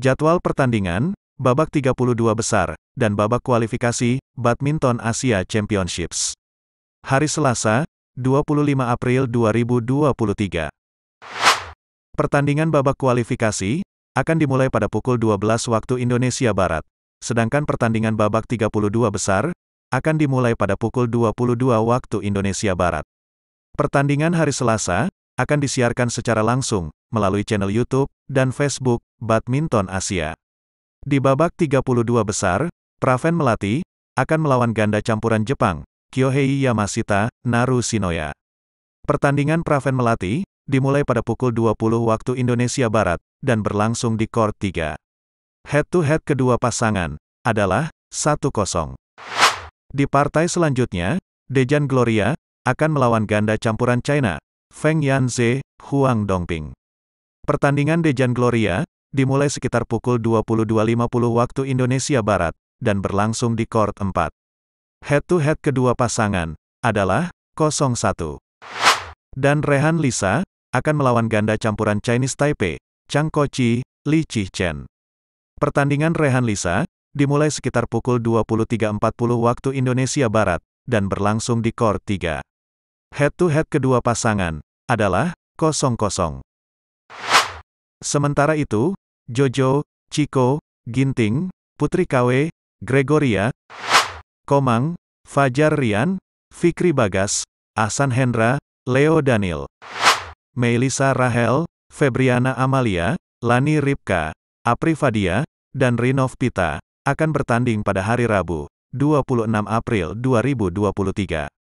Jadwal pertandingan, babak 32 besar, dan babak kualifikasi, Badminton Asia Championships. Hari Selasa, 25 April 2023. Pertandingan babak kualifikasi, akan dimulai pada pukul 12 waktu Indonesia Barat, sedangkan pertandingan babak 32 besar, akan dimulai pada pukul 22 waktu Indonesia Barat. Pertandingan hari Selasa, akan disiarkan secara langsung, melalui channel YouTube, dan Facebook, Badminton Asia. Di babak 32 besar, Praven Melati, akan melawan ganda campuran Jepang, Kyohei Yamashita, Naru Shinoya. Pertandingan Praven Melati, dimulai pada pukul 20 waktu Indonesia Barat, dan berlangsung di Court 3. Head-to-head -head kedua pasangan, adalah, 1-0. Di partai selanjutnya, Dejan Gloria, akan melawan ganda campuran China, Feng Yanze, Huang Dongping. Pertandingan Dejan Gloria, dimulai sekitar pukul 22.50 waktu Indonesia Barat, dan berlangsung di Court 4. Head-to-head kedua pasangan, adalah, 0-1. Dan Rehan Lisa, akan melawan ganda campuran Chinese Taipei, Chang Kochi, Li Chen. Pertandingan Rehan Lisa, dimulai sekitar pukul 23.40 waktu Indonesia Barat, dan berlangsung di Court 3. Head-to-head kedua pasangan adalah kosong-kosong. Sementara itu, Jojo, Chico, Ginting, Putri KW, Gregoria, Komang, Fajar Rian, Fikri Bagas, Asan Hendra, Leo Daniel, Melisa Rahel, Febriana Amalia, Lani Ripka, Apri Fadia, dan Rinov Pita akan bertanding pada hari Rabu, 26 April 2023.